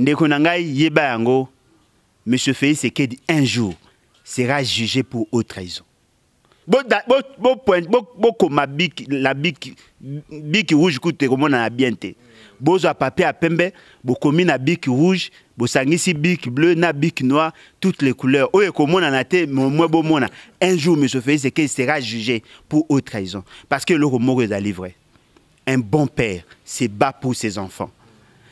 ndeko na ngai yeba yango monsieur Félix Sekedi un jour sera jugé pour haute trahison bokoma la biki rouge kute komona na bien te bozwa papier ya pembe komi na biki rouge sangisi biki bleu na biki noir toutes les couleurs oyo na te moi mona. un jour monsieur félix il sera jugé pour haute trahison parce que le moko ezali vrai un bon père se bat pour ses enfants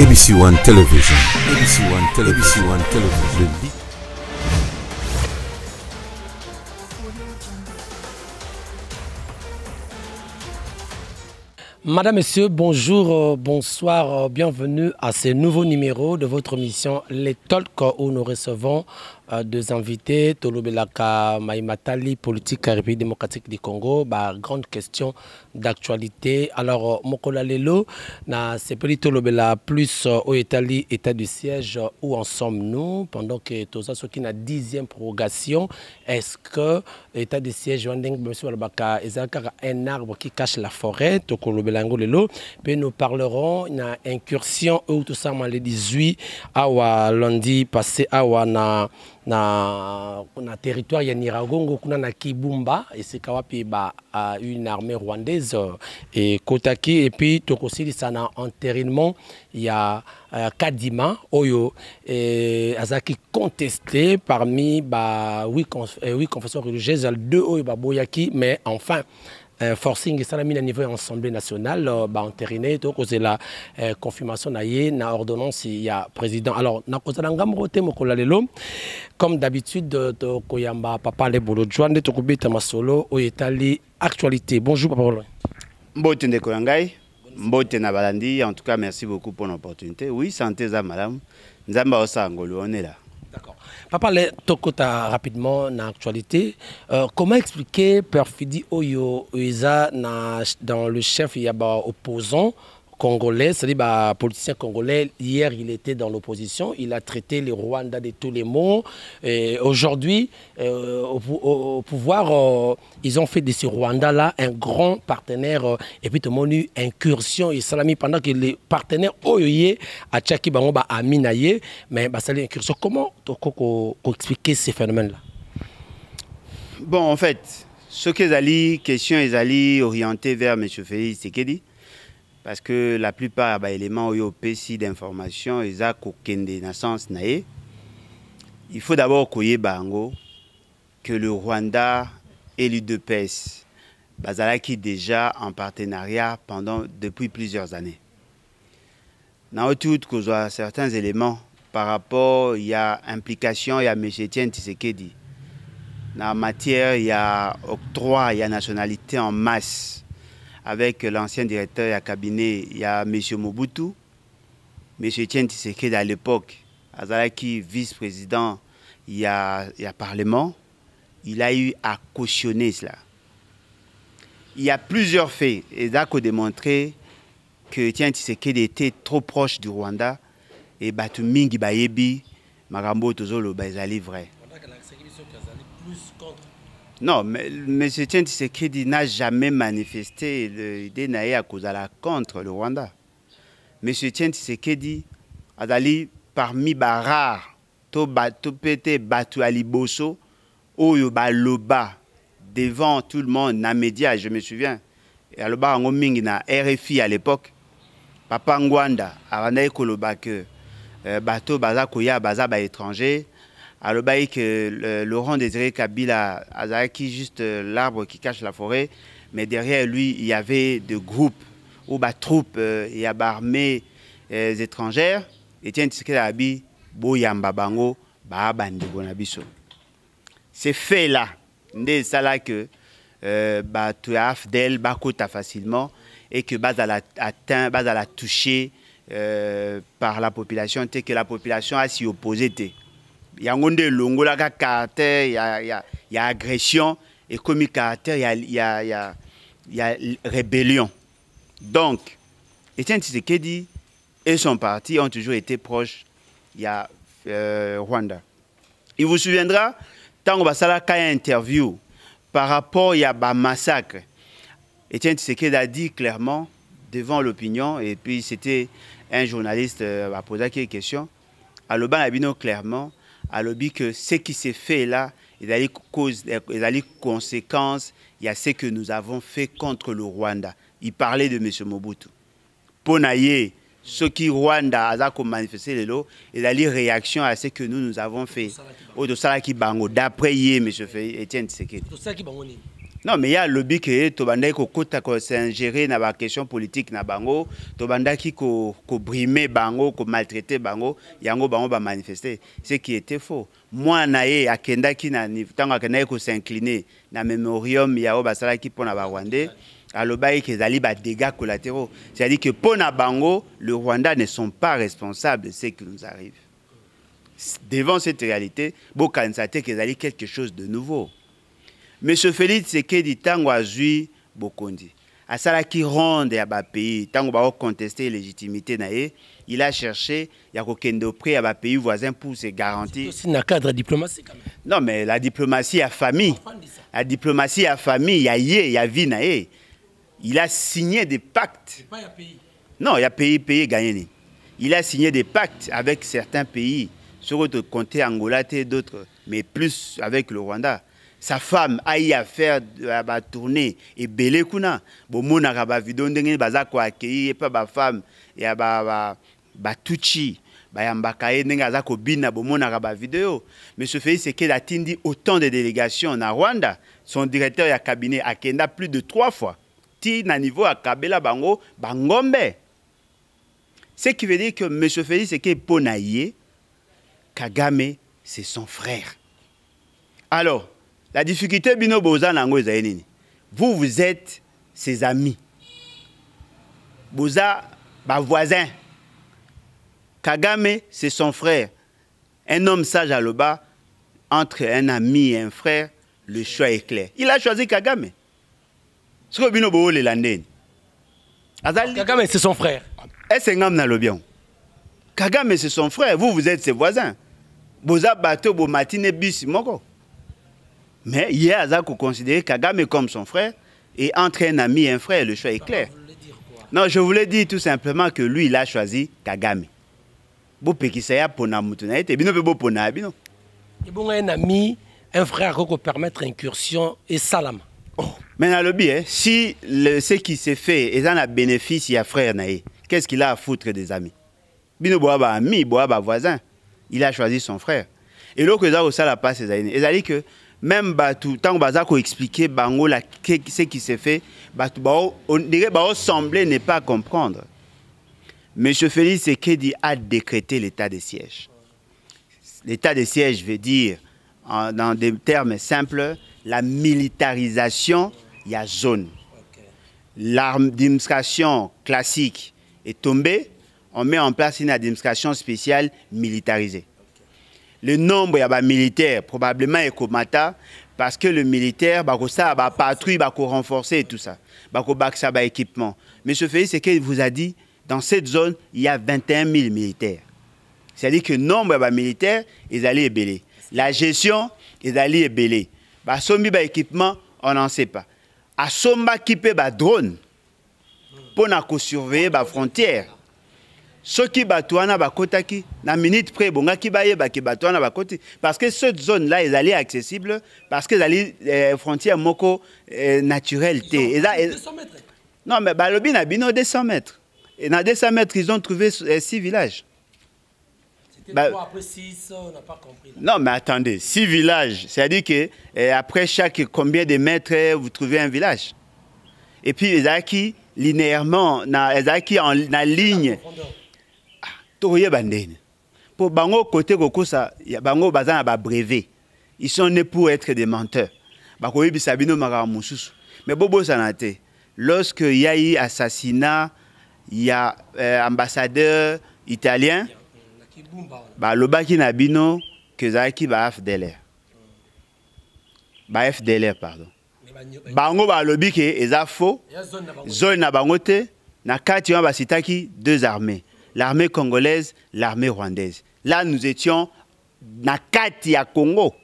ABC One Television. ABC One Television. ABC One Television. Madame, Monsieur, bonjour, euh, bonsoir, euh, bienvenue à ce nouveau numéro de votre mission Les Talks où nous recevons euh, deux invités, Tolobelaka Maïmatali, politique République démocratique du Congo, bah, grande question d'actualité. Alors, euh, Mokola Lelo, na Sepeli Tolobela plus euh, au Italie, état du siège, où en sommes-nous pendant que Tosa Soki na dixième prorogation, est-ce que l'État du siège, un arbre qui cache la forêt, Tokolobela Lelo, puis nous parlerons na incursion, ou tout ça, les 18, à lundi passé, à na na le territoire ya Niragongo kuna na Kibumba esika wapi ba uh, une armée rwandaise et euh, Kotaki, et puis un sana il ya a Kadima oyo et azaki contesté parmi ba huit, conf, eh, confessions religieuses deux oyo baboyaki mais enfin euh, forcing salamine à niveau de l'Assemblée nationale euh, baentérine tokozela euh, confirmation na ordonnance il y a président alors na nakozala ngambo moko te mokolo lelo comme d'habitude koyamba papa lebolo jwa nde tokobeta masolo au etali actualité bonjour papa bolo mbote ndeko ya ngai mbote na balandi en tout cas merci beaucoup pour l'opportunité oui santé eza malamu nzambe on est là Papa, les tokota uh, rapidement dans actualité. Euh, comment expliquer perfidie oyo dans le chef bah, opposant congolais, c'est-à-dire bah, politicien congolais, hier il était dans l'opposition, il a traité les Rwanda de tous les mots. Aujourd'hui, euh, au, pouvoir, euh, ils ont fait de ce Rwanda-là un grand partenaire, euh, et puis tout le monde eu incursion et mis pendant que les partenaires Oyoye, à Tchaki, à Minaye, mais bah, ça incursion. Comment expliquer ces phénomènes-là Bon, en fait, ce que les question, ils allaient orienter vers M. Félix dit parce que la plupart des bah, éléments où il d'information a kokende na sens il faut d'abord bah, que le rwanda et l'udps bazalaki déjà en partenariat pendant depuis plusieurs années na oyo certains éléments par rapport a implication y m etienne tisekedi en matière a octroi a nationalité en masse avec l'ancien directeur à cabinet, il y a M. Mobutu, M. Etienne à l'époque, Azalaki, vice-président, il y a, il a Parlement, il a eu à cautionner cela. Il y a plusieurs faits, et a démontré que Tien était trop proche du Rwanda, et Batumingi Bayebi, Marambo Tozolo, ils vrai. Non, mais M. Tshisekedi n'a jamais manifesté l'idée naïe à cause de la contre le Rwanda. M. a dit parmi les rares, to bato pété batu aliboso oyo ba loba devant tout le monde les média, je me souviens. Et on a mingi na RFI à l'époque. Papa Ngwanda a dit que euh, bato baza koya baza ba étranger à que Laurent Désiré Kabila azaki juste euh, l'arbre qui cache la forêt, mais derrière lui, il y avait des groupes ou des bah, troupes, euh, et y a armées euh, étrangères. Et tiens, Tshisekedi boyamba bango baabandeko na biso ces faits là ça là que euh, bah, as fait facilement et que l'a atteint l'a touché par la population tel que la population a s'y opposé y y a caractère ya, y a agression a caractère il y y rébellion donc étienne tshisekedi et son parti ont toujours été proches y a euh, rwanda il vous souviendra a basalaka une interview par rapport un massacre, étienne tshisekedi a dit clairement devant l'opinion et puis c'était un journaliste qui euh, a posé quelques questions à l'Oban Abino clairement l'objet que ce qui s'est fait là il a les cause il y a ce que nous avons fait contre le Rwanda il parlait de M. Mobutu Pour Rwanda ce qui Rwanda il y a les réaction à ce que nous nous avons fait au qui bango d'après ye M. Etienne Tshisekedi non mais il y a qui est le lobby ya alobi ke tobandaki s'ingérer dans na question politique na bango qui kobrime ko bango komaltraite bango yango bango manifester. ce qui était faux Moi, na ye akendaki ntango qui kosincline na mémorium ya oyo qui mpo na barwandais qui zali ba dégâts collatéraux c'est-à-dire que pour bango le rwanda ne sont pas responsables de ce qui nous arrive devant cette réalité en te ke quelque chose de nouveau monsieur félix tshisekedi ntango à qui asalaki ronde ya bapays ntango contesté ilégitimité na ye il a cherché ya kokende auprès ya pays voisin pour se garantir aussi un cadre diplomatique. quand même. non mais la diplomatie à famille la diplomatie à famille ya ye ya vie il a signé des pactes pas ya pays. non a pays pays gagné il a signé des pactes avec certains pays le côté angolais et d'autres mais plus avec le rwanda sa femme faire affaire ya batourne ebele kuna bomonaka bavideo ndenge nini baza pa ba femme ya batuchi ba, ba bayambaka ye ndenge aza mais ce fait monsieur félix la tindi autant de délégations na rwanda son directeur ya cabinet akenda plus de trois fois ti na niveau Kabela bango bangombe ce qui veut dire que monsieur félix c'est que na kagame c'est son frère alors la difficulté, bino boza Vous, vous êtes ses amis. Boza, bah voisin. Kagame, c'est son frère. Un homme sage à le bas, entre un ami et un frère, le choix est clair. Il a choisi Kagame. Ce que bino boho Kagame, c'est son frère. Est-ce na le bien? Kagame, c'est son frère. Vous, vous êtes ses voisins. Boza bateau, bo matine bis, moko. Mais il a qui considérait Kagame comme son frère et entre un ami et un frère, le choix est clair. Non, je voulais dire tout simplement que lui, il a choisi Kagame. Bopekisaya pona mutunaite, Et bon, un ami, un frère, qui permettre incursion et salam. Oh. Mais dans le bien, si le, ce qui s'est fait, et un bénéfice, il y a frère qu'est-ce qu'il a à foutre des amis a un ami, un voisin. Il a choisi son frère. Et l'autre, ça, ça la passe ces années. Et ça dit que même tout tant baza ko bango ce qui s'est fait on dirait bao semblait ne pas comprendre monsieur Félix a décrété l'état de siège l'état de siège veut dire en, dans des termes simples la militarisation il y a zone l'administration classique est tombée on met en place une administration spéciale militarisée le nombre yaba probablement, militaire probablement ekomata parce que le militaire bako ça va patrouille bako renforcer et tout ça bako ça ba équipement monsieur Félix c'est qu'il vous a dit dans cette zone il y a 21 000 militaires c'est-à-dire que le nombre de militaires militaire ils allaient la gestion ils allaient ébeler ba sombi ba équipement on n'en sait pas asomba équipé ba drone pour surveiller la frontière soki qui wana bakotaki na minute près ebongaki bayebaki bato wana parce que cette zone là ezali accessible parce que ezali eh, frontière moko euh, naturelle non mais balobi na bino 200 mètres et dans 200 mètres ils ont trouvé euh, six villages bah, après six, on n'a pas compris. Non, mais attendez, six villages, c'est-à-dire que euh, après chaque combien de mètres vous trouvez un village Et puis, ont acquis linéairement, ils acquis en ligne tokoyeba ndeni Pour bango kote kokosa bango bazana ba babrevet ils sont nés pour être des menteurs bakoyebisa bino makambo mosusu me bobosana te lorsque eu assassinat y euh, ambassadeur italien bah, lobaki na bino ke ezalaki ba fdlr ba fdlr pardon bango balobi ke eza faux zone na bango te na kati wana basitaki deux armées l'armée congolaise, l'armée rwandaise. Là, nous étions Nakati à Congo.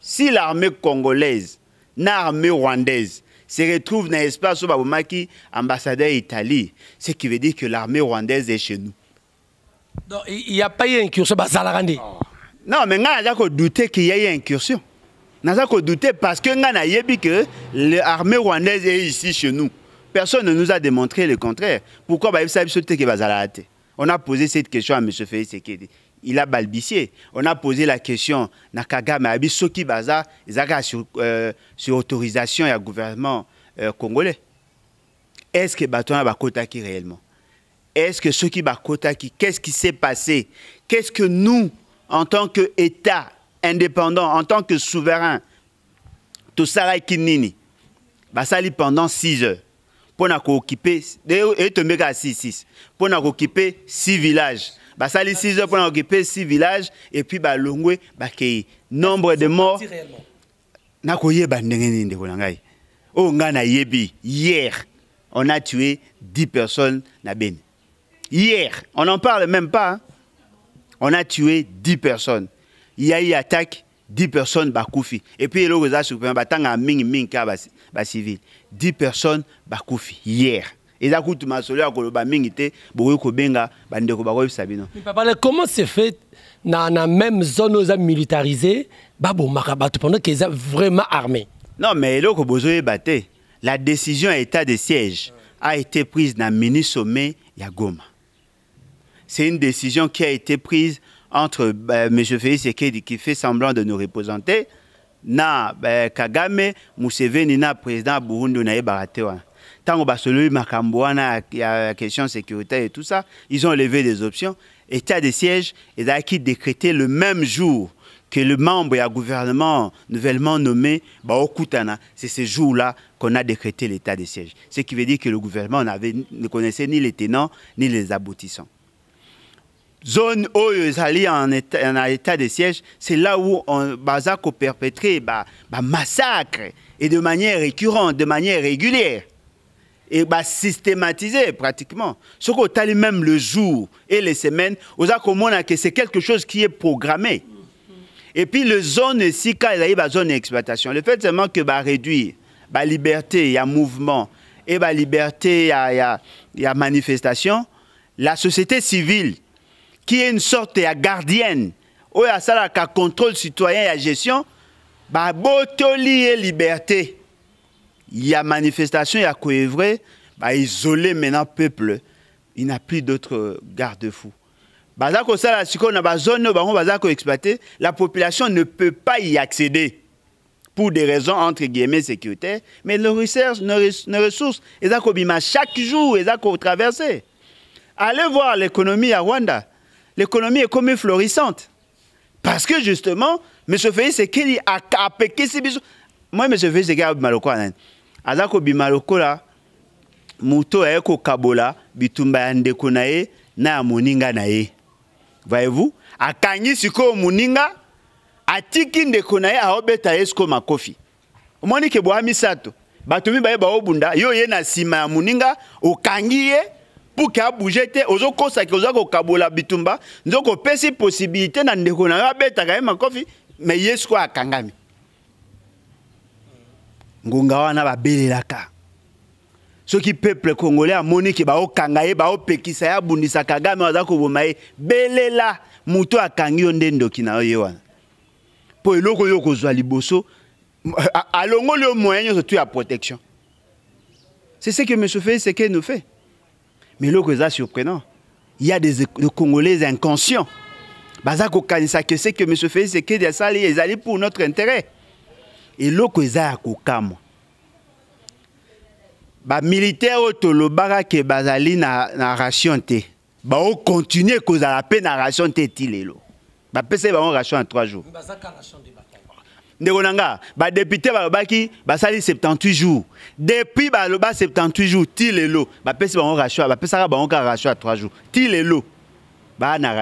Si l'armée congolaise, l'armée rwandaise, se retrouve dans l'espace où Babomaki, ambassadeur Italie, ce qui veut dire que l'armée rwandaise est chez nous. il n'y a pas eu incursion Bazalarandi. Non, mais nous avons douté qu'il y ait une incursion. Nous avons douté parce que avons vu que l'armée rwandaise est ici chez nous. Personne ne nous a démontré le contraire. Pourquoi bah, On a posé cette question à M. Félix Il a balbutié. On a posé la question ce qui Soki Baza, sur, euh, sur autorisation du gouvernement euh, congolais. Est-ce que a qui réellement Est-ce que ce qui Soki qui qu'est-ce qui s'est passé Qu'est-ce que nous, en tant qu'État indépendant, en tant que souverain, ça Kinini, Basali pendant six heures mpona kookipe etombeka e ya 66 mpona kookipe 6 villages village basali 6 heures mpona kookipe 6 villages et puis village epuis balongwe bakei nombre de morts mort nakoyeba ndenge nini ndeko na ngai oyo oh, ngai nayebi hier on a tué 10 personnes na ben hier on n'en parle même pas hein? on a tué 10 personnes il y a eu attaque 10 personnes bakufi epuis batang eza surpren batanga mingimingi kaka bacivile 10 personnes bakufi hier et eza kutu masolo ya koloba mingi te bokoki kobenga bandeko bakoyebisa bino papa comment se fait na, na même zone oyo eza ba babomaka makaba pendant qu'ils eza vraiment armés non mais eloko bozoyeba baté la décision à état de siège a été prise na mini sommet ya goma c'est une décision qui a été prise entre ben, M. Félix Tshisekedi qui fait semblant de nous représenter na ben, Kagame Museveni na président Burundi naye que wana ntango il y a la question sécuritaire et tout ça ils ont levé des options état de siège qui décrété le même jour que le membre du gouvernement nouvellement nommé c'est ce jour-là qu'on a décrété l'état de siège ce qui veut dire que le gouvernement ne connaissait ni les tenants ni les aboutissants zone où ils allaient en état de siège c'est là où on baza perpétré perpétrer bah, bah massacre et de manière récurrente de manière régulière et bah, systématisé pratiquement Ce quau taille même le jour et les semaines que c'est quelque chose qui est programmé et puis le zone a une zone d'exploitation le fait seulement que bah, réduire il y a mouvement et liberté il y a manifestation la société civile qui est une sorte de gardienne, où il y a contrôle citoyen et la gestion, bah, botoli et liberté. Il y a manifestation, il y a coévré, bah, isolé maintenant peuple. Il n'y a plus d'autres garde-fous. Bah, ça la bah, zone bah, la population ne peut pas y accéder pour des raisons entre guillemets sécuritaires, mais nos ressources, nos ressources, chaque jour, ils ont traversé. Allez voir l'économie à Rwanda l'économie est comme florissante. Parce que justement, M. Félix qu'il a appliqué ses bisous. Moi, M. Félix Sekedi a bimaloko anani. Hein. Aza ko bimaloko la, moto ya eh, ko kabola, bitumba ya ndeko na na moninga nae, ye. Voyez-vous? moninga, atiki ndeko na a aobeta esko makofi. Moni ke bohami sato. Batumi baye baobunda, yo ye na sima ya moninga, okangi pour qu'il bouge te ozokosa ke oza kokabola bitumba nzoko opesi possibilité na ndeko na yo abetaka ye makofi me yesu ko akangami ngonga wana babelelaka soki peuple congolais amoni ke baokanga ye baopekisa ye abundisa kagame aza koboma ye belela moto akangi yo nde ndoki na yo ye wana mpo eloko oyo okozwa liboso alongoli yo moyen nyonso tu ya protection c'est ce que m félix sekeno fait mais l'autre eza surprenant il y a des, des congolais inconscients baza kokanisa que ce que m félix sekedi ils ezali pour notre intérêt eloko eza ya kokamwa bamilitaire oyo tolobaka ke bazali na, na ration te baokontinue kozala mpe na ration te ti lelo bapesaki bango ration ya 3 jours Ndegonanga, ba député ba 78 jours. Depuis a 78 jours, til elo, ba pesi Il y ba 3 jours. ka à 3 jours. Til elo. Ba na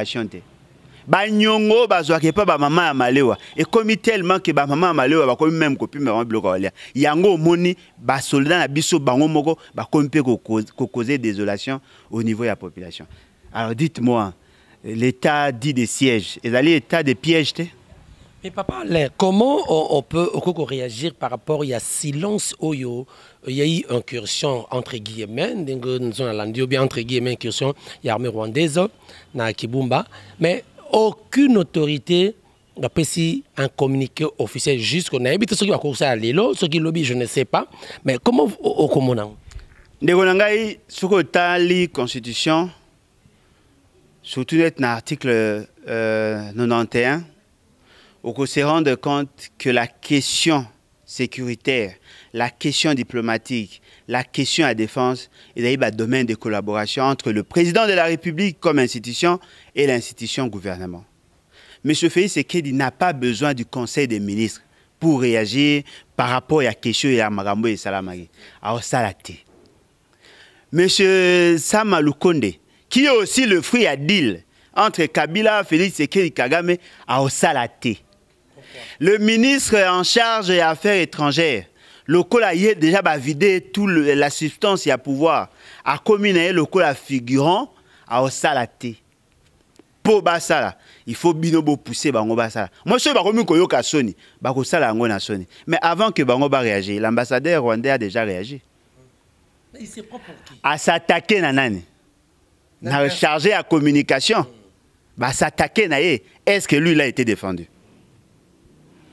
Ba nyongo a pa ba mama ya malewa. Et comme tellement que ba mama malewa ba komi même kopi me bloka a Yango moni ba soldat na biso bango moko ba komi pe ko causer désolation au niveau de la population. Alors dites-moi, l'État dit des sièges. Et allez, l'État des pièges, mais papa, comment on, peut réagir par rapport à silence oyo Il y a eu incursion entre guillemets, nous bien entre guillemets incursion, il y a l'armée rwandaise, na Kibumba, mais aucune autorité n'a si un communiqué officiel jusqu'au Naïbi. Ceux qui ont couru à Lilo, ceux qui lobby, je ne sais pas. Mais comment au commandant Ndeko nangai, soko la constitution, surtout dans l'article 91, on peut se rendre compte que la question sécuritaire, la question diplomatique, la question à défense est d'ailleurs un domaine de collaboration entre le président de la République comme institution et l'institution gouvernement. M. Félix Sekedi n'a pas besoin du Conseil des ministres pour réagir par rapport à la et à Marambo et Salamari. Alors, M. Samaloukonde, qui est aussi le fruit à deal entre Kabila, Félix Sekedi Kagame, à le ministre en charge des affaires étrangères, le col a déjà vidé toute la substance et a pouvoir. À commis le col figurant à salaté. Pour basala, il faut bien pousser bango basala. Moi, je suis comme koyo ka sala Mais avant que bango ba réagisse, l'ambassadeur rwandais a déjà réagi. Il il s'est pas pour qui À s'attaquer na nani. Na recharger à communication. Bah s'attaquer Est-ce que lui a été défendu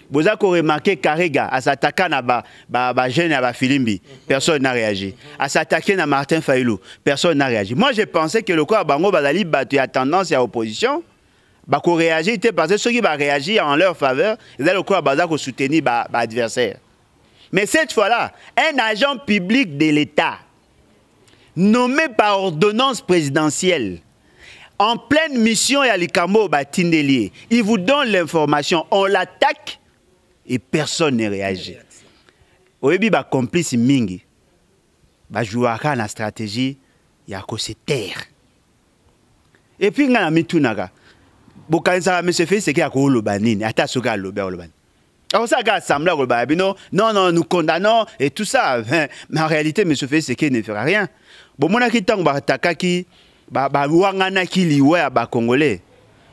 vous avez remarqué Karega à s'attaquer à ba ba à ba Filimbi, personne n'a réagi. À s'attaquer à Martin Fayoulou, personne n'a réagi. Moi, je pensé que le corps bango il y a tendance et à opposition. Bah, réagir, était parce que ceux qui vont réagir en leur faveur, ils le quoi à soutenir bah, bah, adversaire. Mais cette fois-là, un agent public de l'État, nommé par ordonnance présidentielle, en pleine mission et à Likambo, bah, il vous donne l'information, on l'attaque et personne ne réagit. complice bacomplice mingi à la stratégie il a a Et puis, ya kosetere epui qu'il a mitunaka bokanisaka monsieur félix seke ça, nini ata soki alobi a nini akosalaka assemble akolobaka eh bino non non nous condamnons et tout ça hein. mais en réalité M. félix ne fera rien bomonaki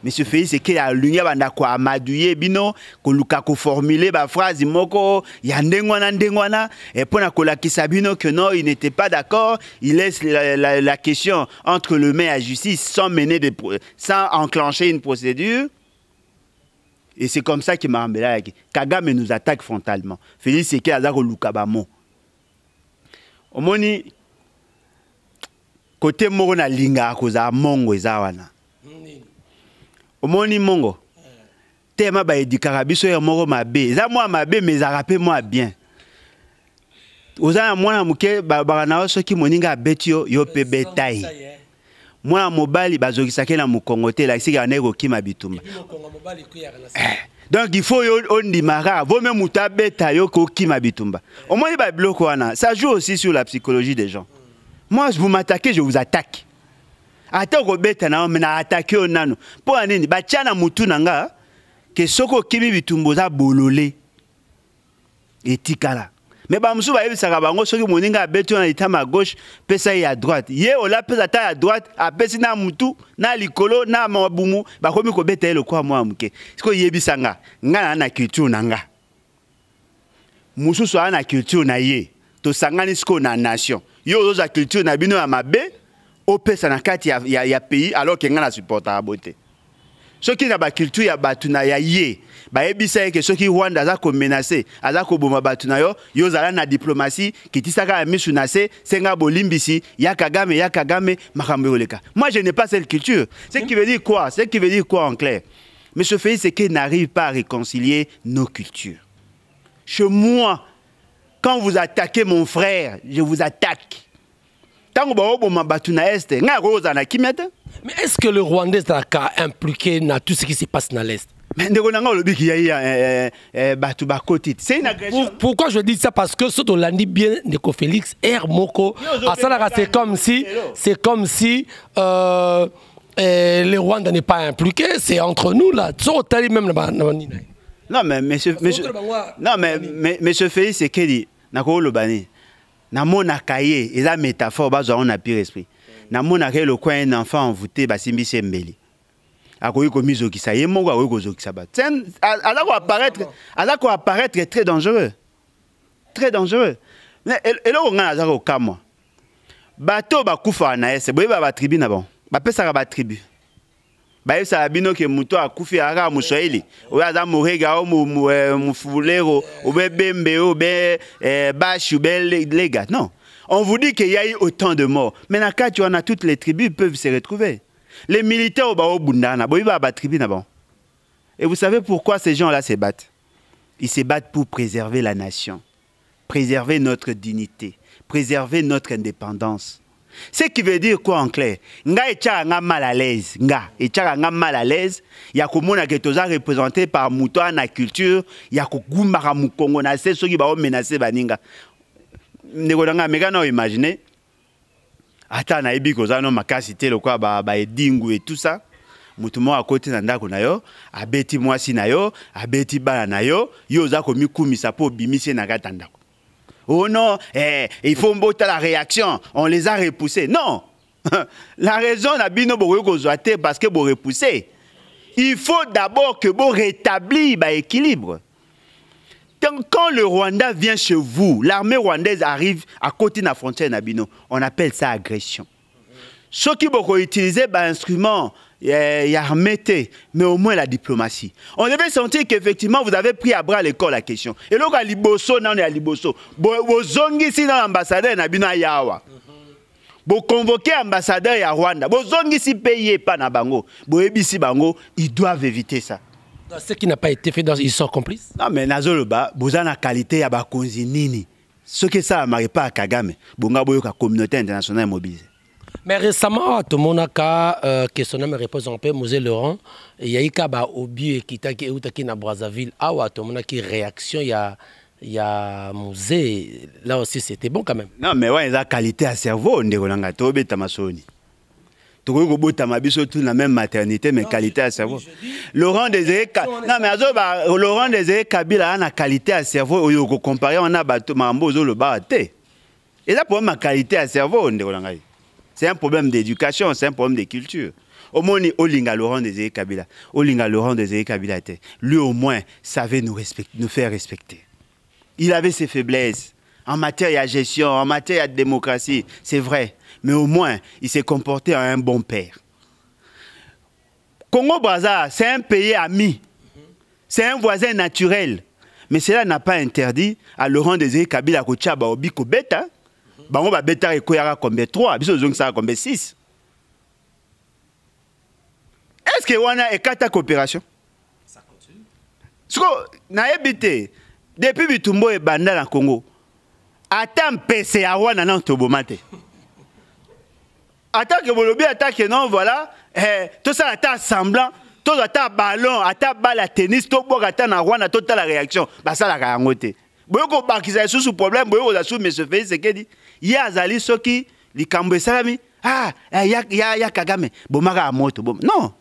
monsieur Félix ekeya bandako ya a bino koluka koformule baphrase moko ya moko, wana ndenge Et mpo na kolakisa que non il n'était pas d'accord il laisse la, question entre le maire et la justice sans mener des, sans enclencher une procédure et c'est comme ça que Marambela Kagame nous attaque frontalement Félix Tshisekedi aza koluka bamo omoni côté moko cause à mongo eza wana omoni mongo tema baedikaka biso ye moko mabe za mwa mabe mais a mpe moi bien oza na mwana moke balobaka na yo soki moninga abeti yo pe mpe mwana mobali bazokisa ke na mokongo te elakisiki yango ndenge donc il faut yo ondima mara vo me moto abeta yo ki moins omoni ba wana ça joue aussi sur la psychologie des gens moi je vous m'attaquez je vous attaque ata kobeta na yo me na atake yo nano mpo na nini batya na motu na nga ke soki okimi bitumbu oza bolole etikala me bamosusu bayebisaka bango soki moninga abeti yo na litama ya gauche pesa ye ya droite ye olapesa ta ya droite apesi na mutu na likolo na mabumu bakomi kobeta ye lokola mwa ya moke siki oyebisa nga nga naa na culture na nga mosusu aa na culture na ye tosangani sikoyo na nation ye ozozwa culture na bino ya mabe opesa na kati ya, ya, ya pays alors que ngana supporta bo te soki na culture ya bato na ya ye ba ye ke soki rwanda aza komenase aza ils bato na yo yo ozala na diplomatie kitisaka ya misu na se senga bolimbisi ya kagame ya kagame makambo ekoleka moi je n'ai pas cette culture ce qui veut dire quoi ce qui veut dire quoi en clair monsieur félix qu'il n'arrive pas à réconcilier nos cultures chez moi quand vous attaquez mon frère je vous attaque ntango baoboma bato na este ngai akokozala na kimia mais est ce que le rwandais ezalaka impliqué na tout ce qui se passe na l'est mais ndeko na ngai olobiki yai ya eh, eh, eh, c'est une agression pourquoi je dis ça parce que soki tolandi bien ndeko félix air moko asalaka c'est comme si c'est comme si euh, euh, le rwanda n'est pas impliqué c'est entre nous là soki otali même na banini non mais monsieur, monsieur, non, mais, mais, monsieur Félix Sekedi, nakoloba nini namonaka ye eza métaphore bazwa on na pire esprit namonaka le coin un enfant envoûté basimbisi embeli akoki komizokisa ye moko akoki kozokisa bato aza koapparaître aza koapparaître très dangereux très dangereux elo ngai ko kama bato kufa na ese boyeba batribu na bango ba tribu bino ke akufi lega non on vous dit qu'il y a eu autant de morts mais na on a toutes les tribus peuvent se retrouver les militaires au baobundana boyiba ba na et vous savez pourquoi ces gens-là se battent Ils se battent pour préserver la nation, préserver notre dignité, préserver notre indépendance. Ce qui veut dire quoi en clair Nga etiaka nga mal à l'aise, nga etiaka nga mal à l'aise ya komona getoza représenté par moto na culture ya kogumbaka mokongo na se soki menacer baninga ndeko na nga imagine. na imagine ata nayebi koza no makasi te ba ba ba et tout ça moto a kote na ndako na yo abeti mwasi na yo abeti bala na yo yo oza sapo, sa obimisi na oh non, eh, il faut mettre la réaction, on les a repoussés. Non, la raison n'abino parce que vous repoussez. Il faut d'abord que vous rétablissez l'équilibre. Bah, quand le Rwanda vient chez vous, l'armée rwandaise arrive à côté de la frontière on appelle ça agression. Ceux qui vont utiliser l'instrument bah, instrument il y a remetté, mais au moins la diplomatie. On devait sentir qu'effectivement, vous avez pris à bras l'école la question. Et là, à Liboso, non, à Liboso. Vous dans l'ambassadeur, Nabina Yawa. Vous convoquez l'ambassadeur à Rwanda. Vous avez payé pas na bango. Vous avez bango, ils doivent éviter ça. Ce qui n'a pas été fait, dans... ils sont complices Non, mais Nazoloba, vous avez la qualité à Bakonzi Nini. Ce que ça marie pas à Kagame, vous avez la communauté internationale mobilisée. Mais récemment, ah, tout le monde a euh, que son nom repose un peu, Mosé Laurent. Il y a eu un bah, obi qui est à Brazzaville. Ah ouais, tout le monde a une réaction. Il y a il y a musée là aussi c'était bon quand même non mais ouais la qualité à cerveau ndeko nanga to beta masoni tokoki kobotama biso tu na même maternité mais qualité à cerveau laurent désiré non mais azoba laurent désiré kabila a na qualité à cerveau on oyo okocompare wana bato makambo ozolobaka Et eza pour ma qualité à cerveau ndeko na ngai c'est un problème d'éducation, c'est un problème de culture. Au moins, Olinga Laurent des Kabila. Olinga Laurent des Kabila Lui, au moins, savait nous, respecter, nous faire respecter. Il avait ses faiblesses en matière de gestion, en matière de démocratie, c'est vrai. Mais au moins, il s'est comporté en un bon père. Congo-Brazza, c'est un pays ami. C'est un voisin naturel. Mais cela n'a pas interdit à Laurent Désiré Kabila ou Biko bango babetaka ekweyaka kombe 3 biso ozongisaka kombe 6 est ce wana coopération ça continue nayebi te depuis bitumbo e ebanda na congo ata mpese ya wana nano toboma te atake bolobi atake non voilà eh, ça ata semblant tout ata ballon ata bale ya tennis boka ata na rwanda totala réaction basalaka yango te boye kobakisa lisusu problème boye za su monsieur que dit ye azali soki likambo esalami ah eh, ya, ya, ya kagame bomaka ya moto bom non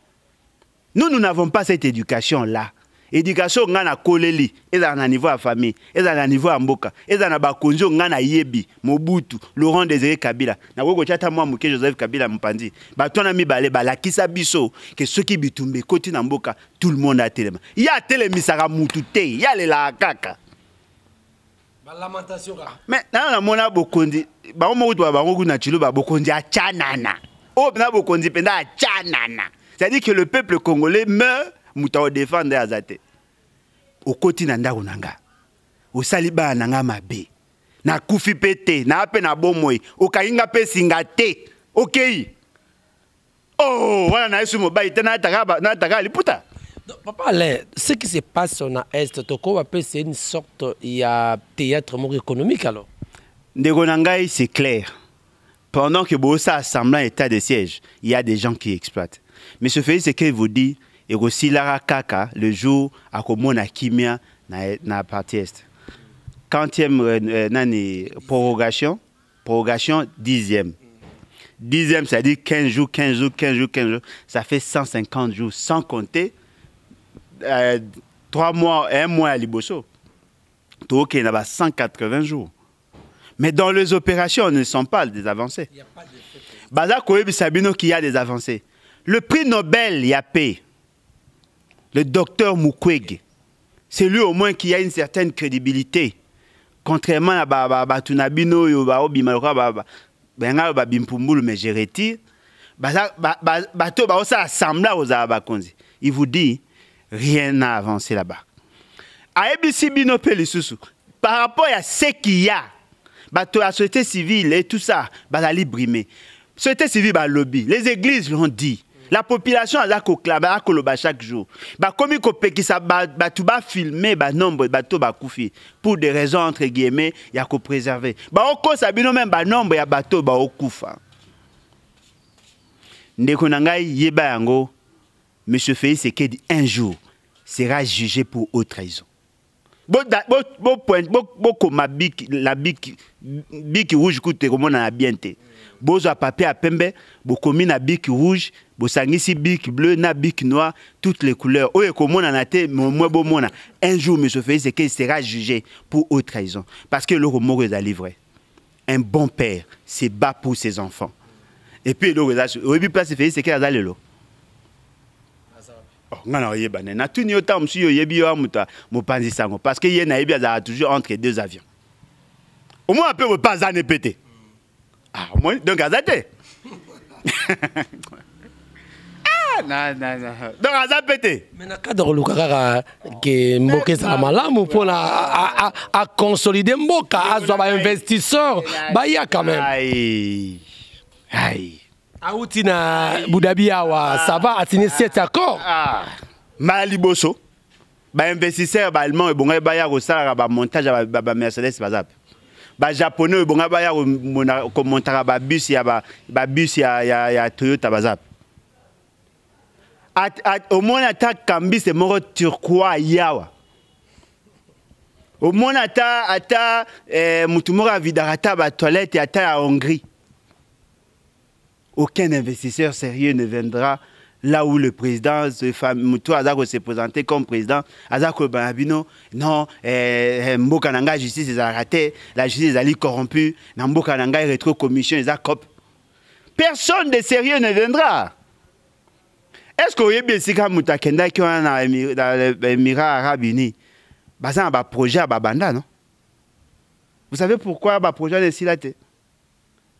nous nous n'avons pas cette éducation là éducation nga na koleli ezala na niveau ya famille ezala na niveau ya mboka ezala na bakonzi nga na yebi mobutu laurent désiré kabila na wogo chata mwa moke joseph kabila mopanzi bato wana mibale balakisa biso ke soki bitumba ekoti na mboka tout le monde atelema ye atelemisaka mutu te ye alelaka kaka me nanga na mona bokonzi bango moko to bango kuna tshilo ba bokonzi atyanana oyo mpenza bokonzi mpenza atyanana c'est-à-dire que le peuple congolais meurt moto aodefendre aza te okoti na ndako na nga osali bana na nga mabe nakufi mpe te naa mpe na bomoi okangi nga mpe singa te okei okay. o oh, wana na yesu mobali te nataka liputa na papa Alain, ce qui se passe en Est Tokoba, c'est une sorte de théâtre économique alors c'est clair. Pendant que Bossa assemble un état de siège, il y a des gens qui exploitent. Mais ce fait, c'est qu'il vous dit, et aussi Lara Kaka, le jour à Komona Kimia, na partie Est. Quantième euh, euh, nani, prorogation, prorogation dixième. Dixième, ça dit 15 jours, 15 jours, 15 jours, 15 jours. Ça fait 150 jours, sans compter euh, trois mois, un mois à Liboso, Donc, ok, il y a 180 jours. Mais dans les opérations, on ne sent pas des avancées. Il n'y a pas Sabino a des avancées. Le prix Nobel a payé. le docteur Mukwege, c'est lui au moins qui a une certaine crédibilité. Contrairement à Batunabino, Benga Bimpumbulu, mais je retire. Bato Assembla aux Abakonzi. Il vous dit, rien n'a avancé là-bas. À ABC par rapport à ce qu'il y a, la bah, société civile et tout ça, bah, brimé. La société civile, bah, lobby. Les églises l'ont dit. La population a la bah, a chaque jour. Bah, comme il qui ça, bah, bah tout bah, filmer, bah, nombre, bah, tout bah, Pour des raisons, entre guillemets, il y a qu'on préserver. Bah, on cause, même, bah, nombre, il y a bateau, bah, au koufa. Hein. Ndekonangai, yeba yango, M. Félix c'est un jour, sera jugé pour haute trahison. bokoma la biki rouge comme bien te papier à pembe rouge toutes les couleurs un jour M. félix sera jugé pour haute trahison parce que le moko est livré. un bon père c'est bas pour ses enfants et puis a oyebi place félix ekei a Oh, non oyeba ne na tuni yo ntango mosusu oyebi yo amuta mopanzi sango parce que ye nayebi azalaka toujours entre deux avions omona mpe wepa aza ne mpe te ah, omoni donc aza te ah, donc aza mpe te me na cadre oluka kaka ke mboka ezala malamu mpona aconsolide mboka azwa bainvestisseur baya quand même ai ai auti na budabi awa ah, ça va atini cet accord ah. ah. mbala liboso bainvestisseur baallemand ebongai e baya ba bamontage ya Ba baza pe ba oyo ebongai e baya ba bus ya babus ya, ya, ya toyota baza Au omoni ata kambise moko turkoi yawa omoni ata ata eh, vidarata, moko ba ata batoilette ta, hongrie aucun investisseur sérieux ne viendra là où le président, Mutu Azako s'est présenté comme président, Azako Benabino. non, eh, eh Mbokananga, justice a raté, la justice est corrompue, Mbokananga est rétro-commission, cop. Personne de sérieux ne viendra. Est-ce que vous avez si que Moutakenda qui est dans l'Émirat arabe uni, c'est bah, un bah, projet à Babanda, non Vous savez pourquoi le bah, projet est si là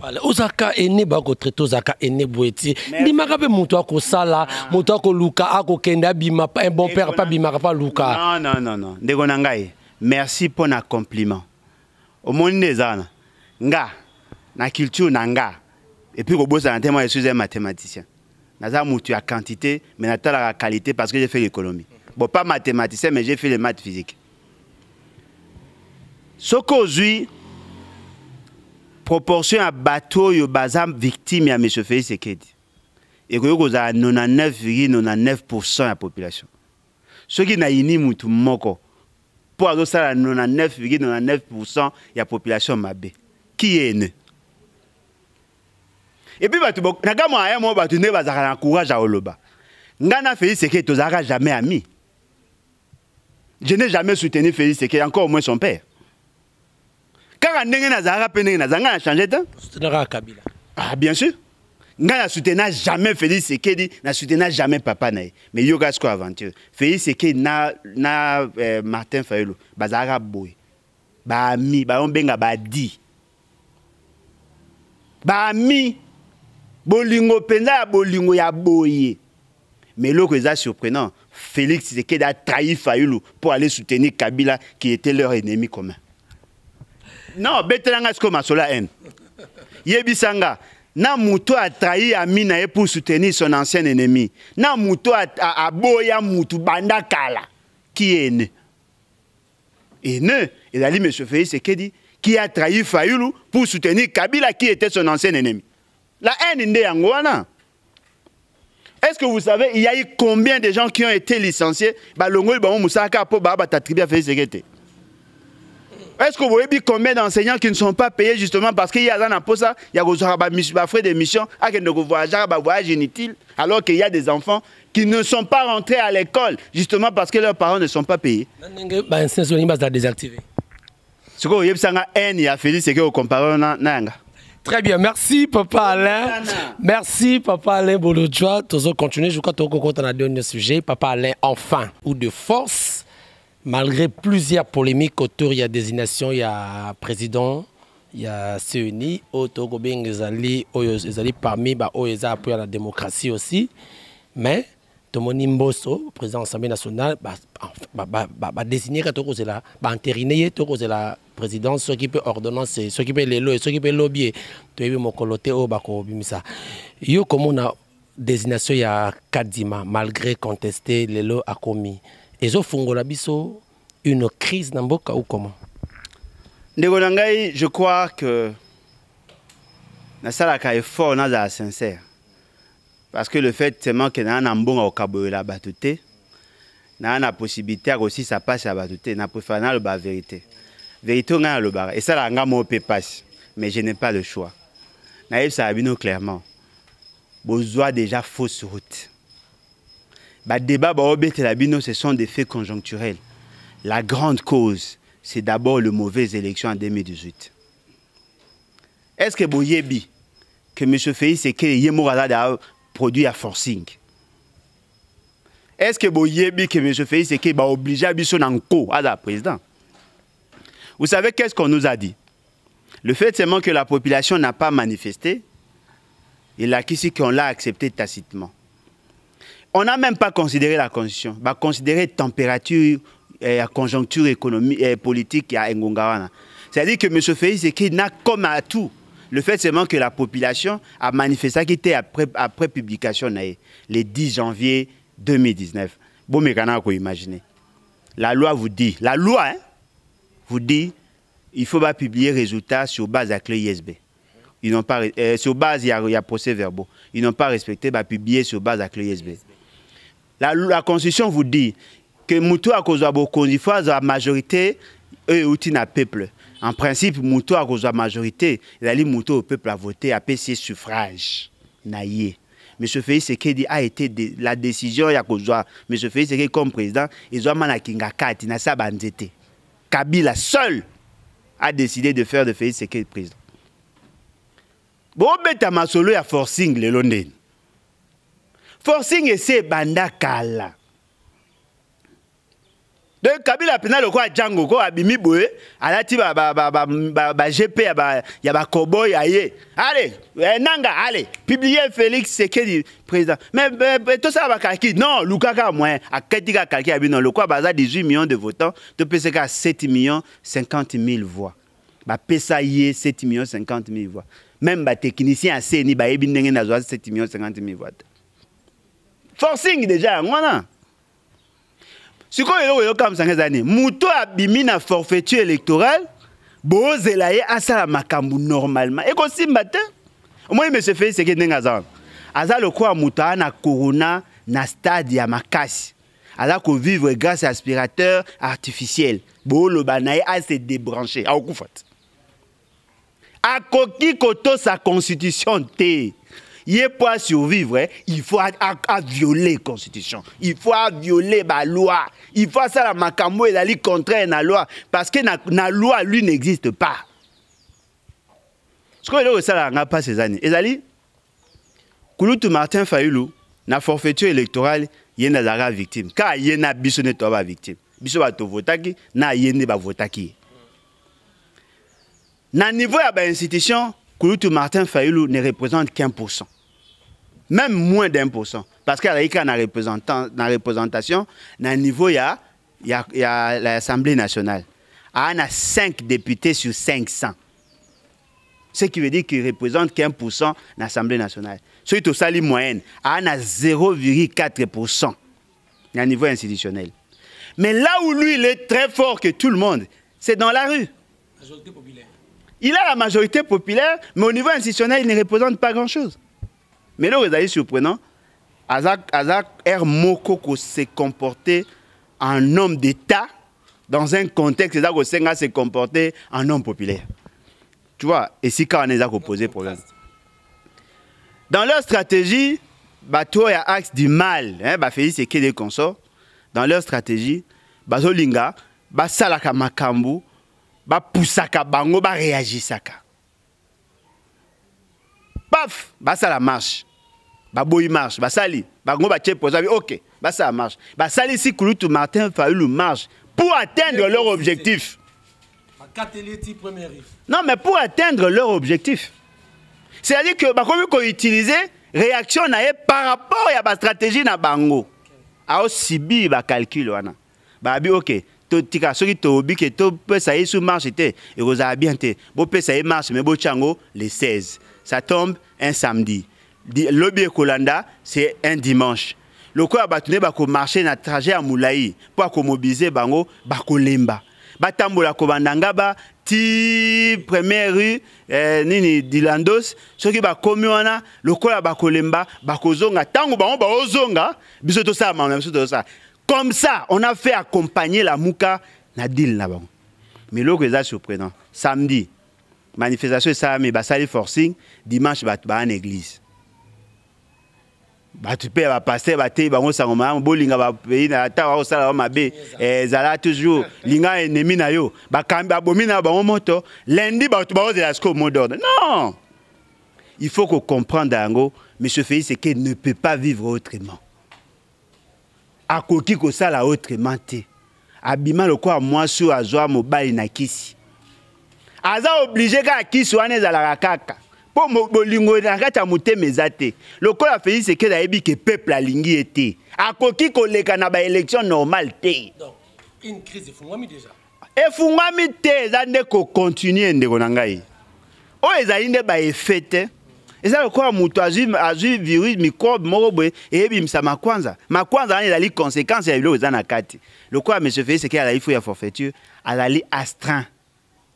voilà ozaka ene bakotraite ozaka ene muto ko sala muto ko luka moto kenda akokende abima un bon père pa luka non non non non ndeko na ngai merci pour na compliment omoni nde eza nga na culture na nga epuis kobosana te mwa yesu eza mathématicien naza muto ya quantité mais na la qualité parce que j'ai fait l'économie bon pas mathématicien mais j'ai fait les maths physique soki ozwi proportion à bato victimes bazam victime ya M. félix sekedi y avez 99,99 de la population qui n'a ni mutu moko y a 99,99 de la population mabe Qui est Et puis na ngambo na ye ne bato ndenge bazalaka na courage à à ngai félix sekedi n'est jamais ami je n'ai jamais soutenu félix sekedi encore moins son père quand on a changé, ndenge naza changer na change ah, bien sûr ne soutenait jamais félix sekedi nasutena jamais papa naï. il mais yoga a aventure félix sekedi na, na euh, martin fayelo bazalaka boye baami bah, benga badi baami bolingo mpenza bolingo ya boye mais c'est est surprenant félix sekedi trahi fayulu pour aller soutenir kabila qui était leur ennemi commun non better ngai masola n Yebisanga. na muto a trahi ami na pour soutenir son ancien ennemi na a boya mutu banda kala qui est né et dit monsieur félix dit qui a trahi fayulu pour soutenir kabila qui était son ancien ennemi la haine nde yangwana est-ce que vous savez il y a eu combien de gens qui ont été licenciés balongoli ba Musaka mpo baa batattribu ya félix est-ce que vous voyez combien d'enseignants qui ne sont pas payés justement parce qu'il y a un posa, il y a des frais ah, de mission, des voyages alors qu'il y a des enfants qui ne sont pas rentrés à l'école justement parce que leurs parents ne sont pas payés. Ce que vous voyez, c'est c'est que vous comparez Très bien, merci papa Alain. Merci papa Alain Boulodjoa. Toujours continuer, je crois que tu as un dernier sujet. Papa Alain, enfin, ou de force malgré plusieurs polémiques autour de la désignation ya président ya unis oyo tokobenga ezali oyo ezali parmi baoyo eza apui la démocratie aussi mais tomoni mboso président l'Assemblée nationale badesigneka bah, bah, bah, tokozela baanterine ye tokozela présidence soki mpe ordonnance qui mpe lelo ye soki mpe lobi ye toyebi mokolo te oyo oh, bakobimisa yo komona désignation ya kadima malgré contesté a akomi ezofungola biso une crise na mboka ou comment ndeko na ngai je crois que nasalaka effort nazala sincère parce que le fait seulement que naa na mbongo ya kokabolela bato te naa na possibilité ya kosisa mpasi ya bato te na le naloba vérité vérité oyo ngai nalobaka esalaka ngai moo mpe mpasi mais je n'ai pas le choix nayebisaka bino clairement bozwa déjà fausse route bah, débat, bah, ce sont des faits conjoncturels. La grande cause, c'est d'abord le mauvais élection en 2018. Est-ce que Boyebi, que M. Félix c'est que a produit à forcing Est-ce que Boyebi, que M. Félix c'est que bah, obligé à Bisson à la président Vous savez qu'est-ce qu'on nous a dit Le fait seulement que la population n'a pas manifesté, et a qui qu'on l'a accepté tacitement. On n'a même pas considéré la condition, On bah, considéré la température, eh, la conjoncture économique et eh, politique à Ngongawana. C'est-à-dire que M. Félix n'a comme atout le fait seulement que la population a manifesté qu'il était après, publication eh, le 10 janvier 2019. Bon, mais qu'on imaginer. La loi vous dit, la loi hein, vous dit, il faut pas publier résultats sur base à clé ISB. pas, sur base, il y, a, procès verbaux. Ils n'ont pas respecté, bah, publier sur base à clé ISB. La, Constitution vous dit que Moutou ont cause la majorité et outil le peuple. En principe, Moutou a majorité, la majorité, il a dit Moutou au peuple à voter, à PC suffrage. Naïe. M. Félix qui a été la décision M. Félix Seke comme président il na Kabila seul a décidé de faire de Félix Seke président. Bon beta masolo ya forcing le londres forcing Banda kala donc kabila mpenza lokola jango quoi abimi boye alati GP ya bakoboy aye ale eh, nanga allez. Publiez félix sekedi président mais tout ça, va calquer. non lukaka moyen a kaka calquer. ya bino lokola baza 18 millions de votants topesaka 7 millions 50 000 voix bapesa ye 7 millions 50 000 voix même technicien à aseni bayebi ndenge nazwa 7 millions 50 000 voix forcing déjà Si quoi le eloko comme années, nini a eu na forfaiture électorale bozela asala makambo normalement Et il te omoni félix seke ndenge le na corona na stade ya Alors qu'on vivre grâce à aspirateur artificiel se na a ase débranche A koki akoki sa constitution te il pour survivre, hein. il faut violer la constitution. Il faut violer la loi. Il faut ça la makambo et la contraire à la loi. Parce que la loi, lui, n'existe pas. Ce que ça n'a pas ces années. Et ali, Martin Fayoulou, la forfaiture électorale, il y a victime. Car il y a une victime. biso y votaki na ye nde bavotaki ye na niveau de l'institution, kulutu martin Fayoulou ne représente qu'un pour cent même moins d'un pour cent. Parce qu'à l'AICA, dans la représentation, dans le niveau, il y a, l'Assemblée nationale. Ah, a 5 députés sur 500. Ce qui veut dire qu'un pour cent dans l'Assemblée nationale. Surtout au salaire moyenne, il ah, y a 0,4% Au niveau institutionnel. Mais là où lui, il est très fort que tout le monde, c'est dans la rue. Il a la majorité populaire, mais au niveau institutionnel, il ne représente pas grand-chose mais là, c'est surprenant Azak Azak aire moko s'est comporté en homme d'état dans un contexte où Senga se comporté en homme populaire tu vois quand wana opposé pour problème dans leur stratégie bato y ya axe du mal hein, qu'il des consort dans leur stratégie bazolinga Makambu, bah bapusaka bango baréagisaka paf basala marche baboyi marche basali bango batie posa bi ok ça marche si kulutu martin fayulu marche pour atteindre leur objectif non mais pour atteindre leur objectif c'est-à-dire que ko utiliser réaction na par rapport ya stratégie na bango ba calcule wana bi ok totika soki bi ke topesa ye su marche te e avez bien te bopesa ye marche mais bo chango le 16 ça tombe un samedi lobi colanda c'est un dimanche Le lokola bato nde marcher na trajet ya pour mpo mobiliser bango bakolemba batambola kobanda ngaba ti première rue eh, nini dilandos soki bakomi wana lokola bakolemba zonga tango bango zonga. biso ça, maola biso ça. comme ça on a fait accompagner la muka na nabang na bango mais loko eza surprenant samedi manifestation esalami basali forcing dimanche bato ba en église bato mpe ya bapaster bateyi bango sango malamu bolinga bapeyi na ata bakosala bango mabe eh, ezala toujours linga enemi na yo bakambi babomi na bango moto lendi bato bakozela sco mot d'ordre non il faut mais yango m c'est eke ne peut pas vivre autrement akoki kosala autrement te abima lokola mwasi oyo azwa mobali na kisi aza oblige kaka kisi wana ezalaka kaka mpo bolingo na kati ya motema eza te lokola félix ekedi ayebi ke peuple alingi ye te akoki koleka na baélection normale te efungwami te eza nde kokontinue ndeko na ngai oyo ezali nde baefe te eza lokola moto azwi virus microbe moko boye eyebimisa makwanza makwanza wana ezali conséquence ya biloko eza na kati lokola monsieur félix ekedi azali fo ya forfaiture azali astreint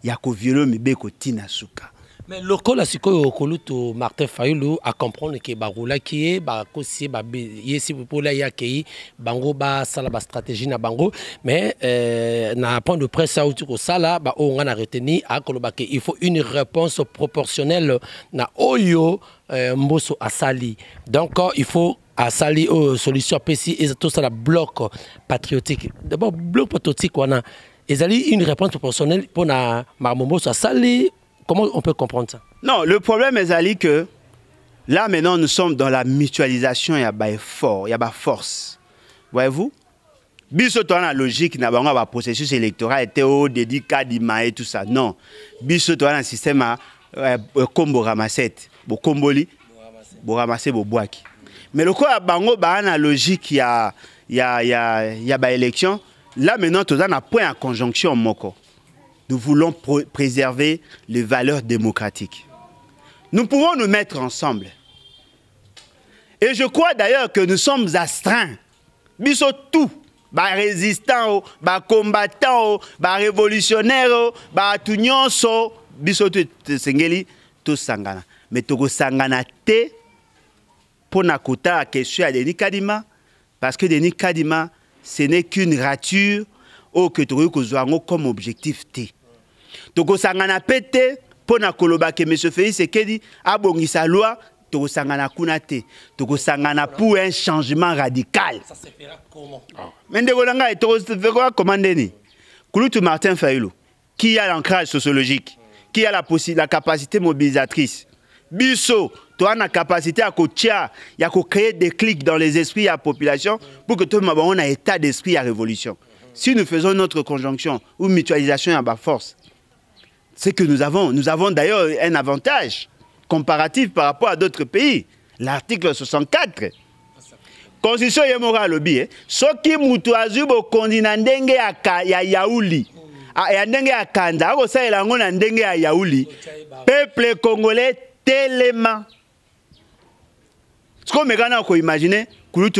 ya koviole mibeko ntina suka mais me lokola sikoyo okolu to martin fayulu qui est barulaki ye bakosi ye bayesi la ya akei bango ba stratégie na bango mais euh, na point de presse auti Sala, baoyo oh, ngai na a akoloba ke il faut une réponse proportionnelle na oyo euh, mboso asali donc euh, il faut asali oyo oh, solution tout ça la bloc patriotique d'abord bloc patriotique wana ezali une réponse proportionnelle pour na Marmombo asali Comment on peut comprendre ça Non, le problème, Ezali, que là, maintenant, nous sommes dans la mutualisation. Il y a pas il y a force. Voyez-vous Biso, la logique, n'a pas processus électoral, était au dédicat, et tout ça. Non. Biso, un système à combo euh, euh, ramassette. Bo comboli, bo ramasser, bo boaki. Mais le quoi, bango, ba na logique, il y a, il y a, il y a, il y a, élection. Là, maintenant, tout ça, n'a point en conjonction, moko nous voulons préserver les valeurs démocratiques. Nous pouvons nous mettre ensemble. Et je crois d'ailleurs que nous sommes astreints, biso tout, ba résistants, ba combattants, ba révolutionnaires, ba tout biso tout sengeli, sangana. Mais tout sangana te, pour la question à Denis Kadima, parce que Denis Kadima, ce n'est qu'une rature au que tu comme objectif T tokosangana sangana pete pona na koloba ke monsieur félix dit abongisa loi sangana kuna te sangana pour un changement radical ça se fera comment ah. Mais il na ngai tokofekoka koma ndeni kulutu martin fayulu qui a l'ancrage sociologique qui a la, la capacité mobilisatrice biso a la capacité à créer ya créer des clics dans les esprits la population pour que tout le monde ait un état d'esprit la révolution si nous faisons notre conjonction ou mutualisation à la force, c'est que nous avons. Nous avons d'ailleurs un avantage comparatif par rapport à d'autres pays. L'article 64. Constitution et morale, Ce qui est bo condina ndenge ya yauli. Ah, ya ndenge ya kanda. ndenge ya yauli. Peuple congolais tellement. Ce qu'on me gana ko imaginer,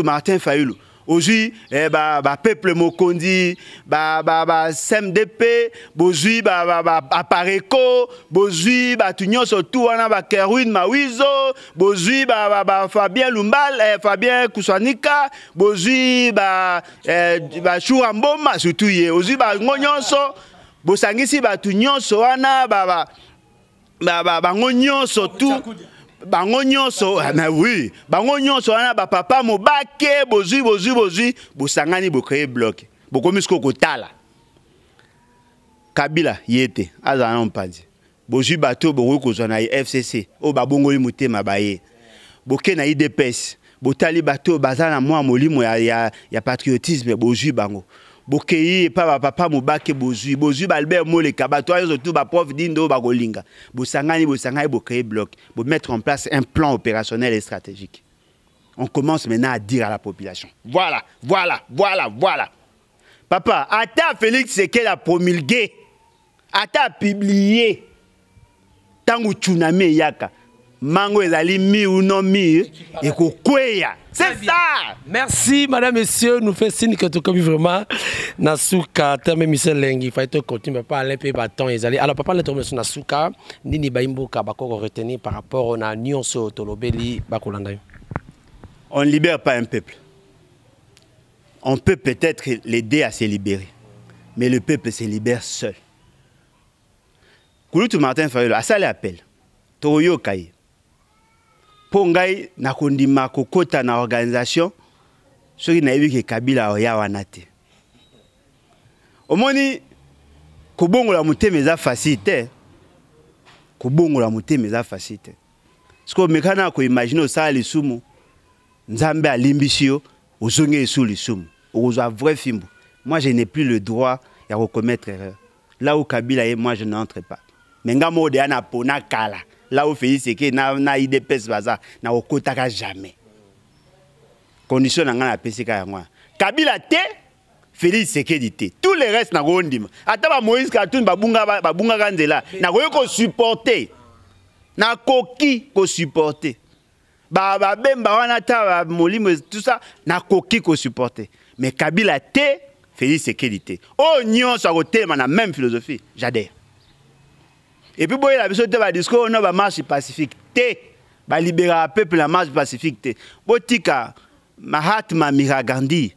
Martin Fayoulou. ozwi eh, bapeuple ba mokondi basmdp ba, ba bozwi bapareco bozwi bato nyonso tu wana bakerwin mawizo bozwi bafabien lumbal eh, fabien kuswanika bozwi bashura eh, mboma surtout ye ozwi bango nyonso bosangisi bato nyonso wana bango nyonso tu bango nyonso ah, na oui bango nyonso wana bapapa mobake bozwi bozwi bozwi bosangani bokreye bloke bokomi sikoyo kotala kabila ye te azala na mopanzi bozwi bato oyo bokoki kozwa na fcc oyo babongoli motema baye boke na idps botali bato oyo baza na mwa molimo ya, ya, ya patriotisme bozwi bango bokeyi epai bapapa mobake bozwi bozwi baalbert moleka bato wana nyonso tu baprof dinde oyo bakolinga bosangani bosangani bokeyi bloc bomettre en place un plan opérationnel et stratégique on commence maintenant à dire à la population voilà voilà voilà voilà papa ata félix sekele a promulgué ata publié ntango tsunami eyaka mango ezali mi ou non mire ekokweya c'est ça merci madame monsieur nous fait signe que tout comme vraiment na suka Monsieur Lengi faut fai continue. papa aller mpe baton ezali alors papa alain tokomi na suka nini baimbuka bakoko retenir par rapport na Nion oyo tolobeli bakolanda on ne libère pas un peuple on peut peut-être l'aider à se libérer mais le peuple se libère seul kulutu martin ça asali appel tokoyoka Kaye. Pongai ngai nakondima kokɔta na organisation soki nayebi ke kabila oya wana te omoni kobongola motema eza facile te kobongola motema eza facile te siko omeka na koimagine osala lisumu nzambe alimbisi yo ozongi esu lisumu okozwa vrai fimbu moi je n'ai plus le droit ya kocommettre erreur là où kabila et moi je n'entre pas me ngai ana deya kala là où fait c'est que na na IDPS baza na kota jamais condition na ngana ka yango Kabila te Félix Sekedi dit. tout le reste na gondima ataba Moïse ka tout babunga babunga bah, bunga kanzela na ko supporter na koki ko supporter ba ba bemba wana ta molimo tout ça na koki ko supporter mais Kabila te Félix Sekedi te oh nyonso akotema na même philosophie j'adhère a un discours, on a un marche pacifique libérer le peuple marche pacifique botika mahatma gandhi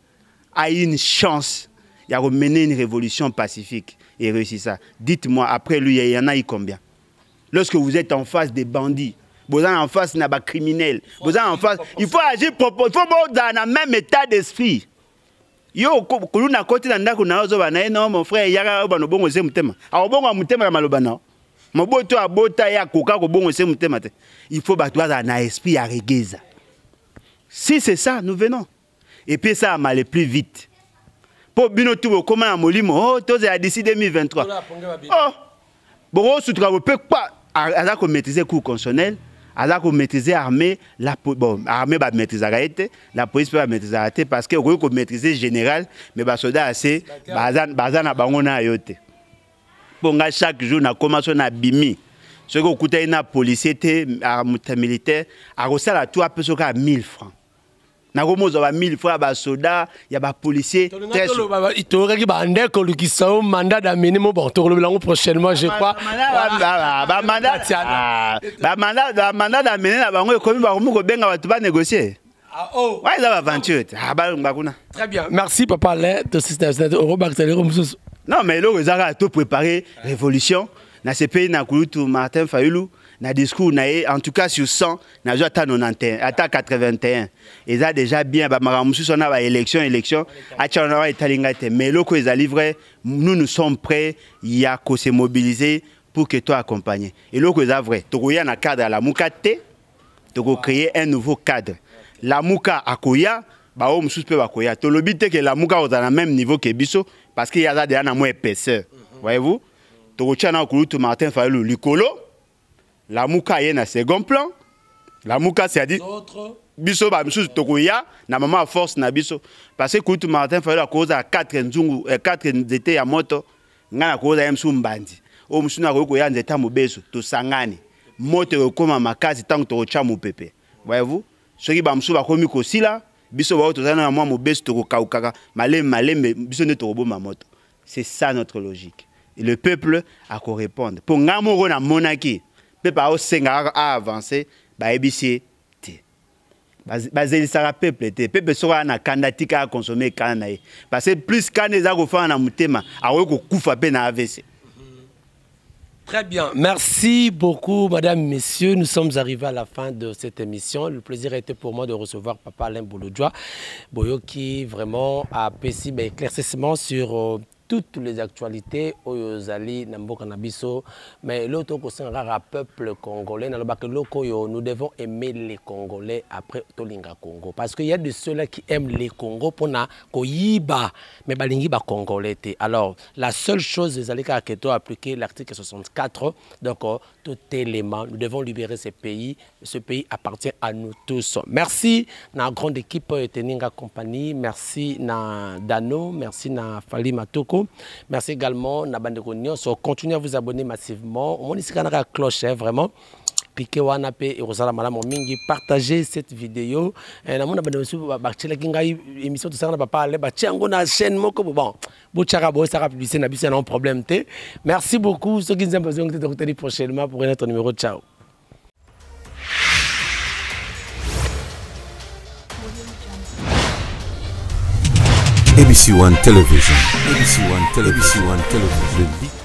a une chance de mener une révolution pacifique et réussir ça dites-moi après lui il y en a combien lorsque vous êtes en face des bandits vous êtes en face d'un criminel vous êtes en face il faut agir il faut dans le même état d'esprit yo moboto abota ye akoka kobongwisa mutema te il faut bato dans na esprit ya regeza si c'est ça nous venons Et puis ça esalama le plus vite mpo bino tu bokóma na molimo oh, o oh, a décidé 2023 o bokosutuka à la aza coup cour À aza komaîtrise armée la bon armée bamaîtrisaka ye te la police mpe bamaîtrisaka te parce que ko komaîtrise général mais basoda ase baza bazan bango na yo te Ponga chaque jour bimi Ce que soki une police policier te moto militaire akosala tout à peu près 1000 francs nakomona ozwa ba 1000 francs ya basoda ya bapolicier toyokaki bandeko bah, olukisa o mandat d'amener mo bon le yango prochainement je crois. mandat, ah, mandat, croisbamandat damene na bango Ah bakomi kobenga bato banégocie eza baventure te balonga kuna très bien merci papa alain monsieur non mais ils ont tout préparé révolution Dans ce pays na tout martin dans le discours en tout cas sur 100 a ata 91 à 81 ont déjà bien bamakambo mosusu a baélection élection élection. mais là, ils te mais nous nous sommes prêts il y a qu'on se mobiliser pour que toi accompagner eloko ils vrai tokoya un cadre à la tu as créé un nouveau cadre La a akoya baoyo mosusu mpe bakoya tolobi te ke lamu kaka kozala na même niveau ke biso parce ke ye aza deya na mwa épaisseur mhm. voyez-vous tokotia na okulutu martin fayulu likolo lamu ka ye na second plan lamu ka c'est-à-dire biso bamisusu tokoya na mama ya force na biso parce ke kulutu martin fayulu akozala 4 nzungu 4 eh, nzete ya moto ngai nakozala ye mosusu mbandi oyo mosusu nakoki koya nzete ya mobeso tosangani moto ekokóma makasi ntango tokotia mopepe voyez-vous soki bamosusu bakomi kosila biso bao tozali na mwa mobesu tokokaukaka malembe malembe biso nde tokoboma moto c'est ça notre logique Et le peuple a akorépondre mpo ngai moko namonaki peuple aosenga aavance bayebisi ye te bazelisaka peuple te peuple soko aa na kanda tika akonsome ekana na ye parce que plus kanda eza kofanda na motema akoki kokufa mpe na avc Très bien. Merci beaucoup, madame, messieurs. Nous sommes arrivés à la fin de cette émission. Le plaisir a été pour moi de recevoir papa Alain Boulodjoa, Boyo, qui vraiment a apprécié mes ben, éclaircissements sur euh, toutes les actualités oyo ezali na mais l'autre peuple congolais nous devons aimer les congolais après tolinga congo parce qu'il y a de ceux-là qui aiment les congo mpona koyiba mais balingi alors la seule chose ezali que vous appliquer l'article 64 donc euh, tout élément. Nous devons libérer ce pays. Ce pays appartient à nous tous. Merci à la grande équipe Teninga Compagnie. Merci à Dano. Merci à Fali Matoko. Merci également à Bandeko Continuez à vous abonner massivement. On a la cloche, hein, vraiment appliquer wana pe ekozala malamu mingi partager cette vidéo eh, namona bando mosusu batielaki ngai émission tosala na baparle batie yango na chaîne moko bon botyaka boyesaka publicité na biso yanao problème te merci beaucoup soki nzambe azongi te tokutani prochainement pour un autre numéro ciao ABC One Television. ABC One Television. ABC One Television.